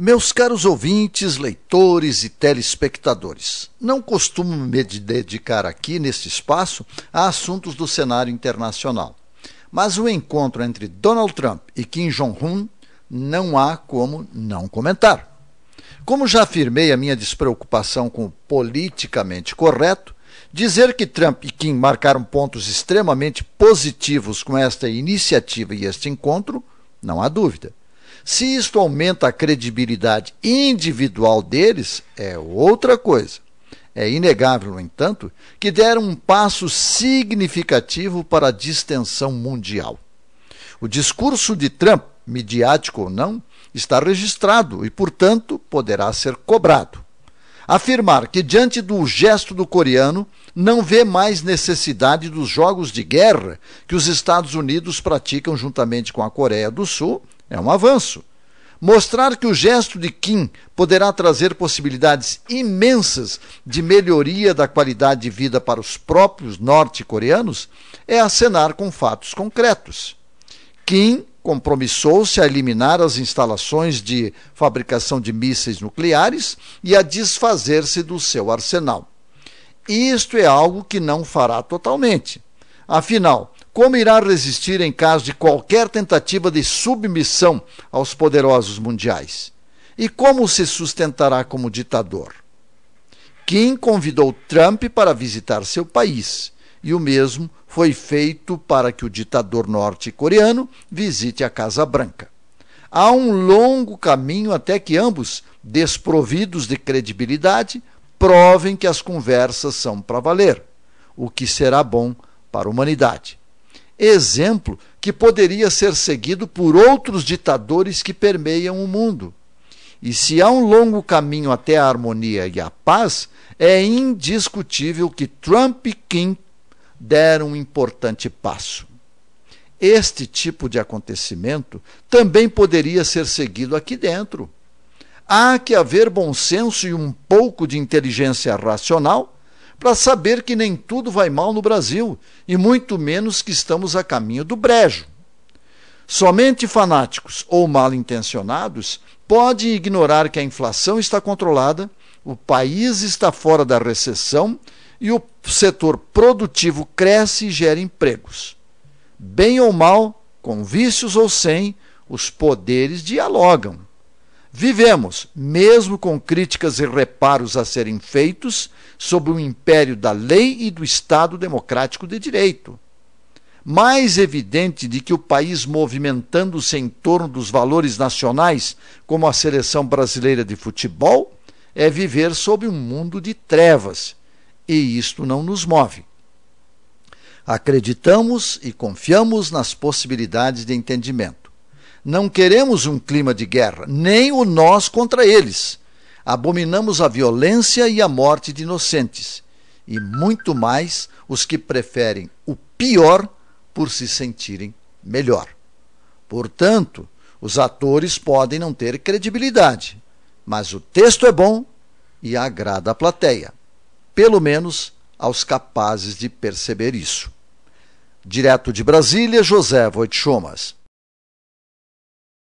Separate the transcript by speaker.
Speaker 1: Meus caros ouvintes, leitores e telespectadores, não costumo me dedicar aqui neste espaço a assuntos do cenário internacional, mas o encontro entre Donald Trump e Kim Jong-un não há como não comentar. Como já afirmei a minha despreocupação com o politicamente correto, dizer que Trump e Kim marcaram pontos extremamente positivos com esta iniciativa e este encontro, não há dúvida. Se isto aumenta a credibilidade individual deles, é outra coisa. É inegável, no entanto, que deram um passo significativo para a distensão mundial. O discurso de Trump, midiático ou não, está registrado e, portanto, poderá ser cobrado. Afirmar que, diante do gesto do coreano, não vê mais necessidade dos jogos de guerra que os Estados Unidos praticam juntamente com a Coreia do Sul é um avanço. Mostrar que o gesto de Kim poderá trazer possibilidades imensas de melhoria da qualidade de vida para os próprios norte-coreanos é acenar com fatos concretos. Kim compromissou-se a eliminar as instalações de fabricação de mísseis nucleares e a desfazer-se do seu arsenal. Isto é algo que não fará totalmente. Afinal, como irá resistir em caso de qualquer tentativa de submissão aos poderosos mundiais? E como se sustentará como ditador? Kim convidou Trump para visitar seu país, e o mesmo foi feito para que o ditador norte-coreano visite a Casa Branca. Há um longo caminho até que ambos, desprovidos de credibilidade, provem que as conversas são para valer, o que será bom para a humanidade exemplo que poderia ser seguido por outros ditadores que permeiam o mundo. E se há um longo caminho até a harmonia e a paz, é indiscutível que Trump e Kim deram um importante passo. Este tipo de acontecimento também poderia ser seguido aqui dentro. Há que haver bom senso e um pouco de inteligência racional para saber que nem tudo vai mal no Brasil, e muito menos que estamos a caminho do brejo. Somente fanáticos ou mal intencionados podem ignorar que a inflação está controlada, o país está fora da recessão e o setor produtivo cresce e gera empregos. Bem ou mal, com vícios ou sem, os poderes dialogam. Vivemos, mesmo com críticas e reparos a serem feitos, sob o império da lei e do Estado democrático de direito. Mais evidente de que o país movimentando-se em torno dos valores nacionais, como a seleção brasileira de futebol, é viver sob um mundo de trevas, e isto não nos move. Acreditamos e confiamos nas possibilidades de entendimento não queremos um clima de guerra, nem o nós contra eles. Abominamos a violência e a morte de inocentes, e muito mais os que preferem o pior por se sentirem melhor. Portanto, os atores podem não ter credibilidade, mas o texto é bom e agrada a plateia, pelo menos aos capazes de perceber isso. Direto de Brasília, José Voitchomas.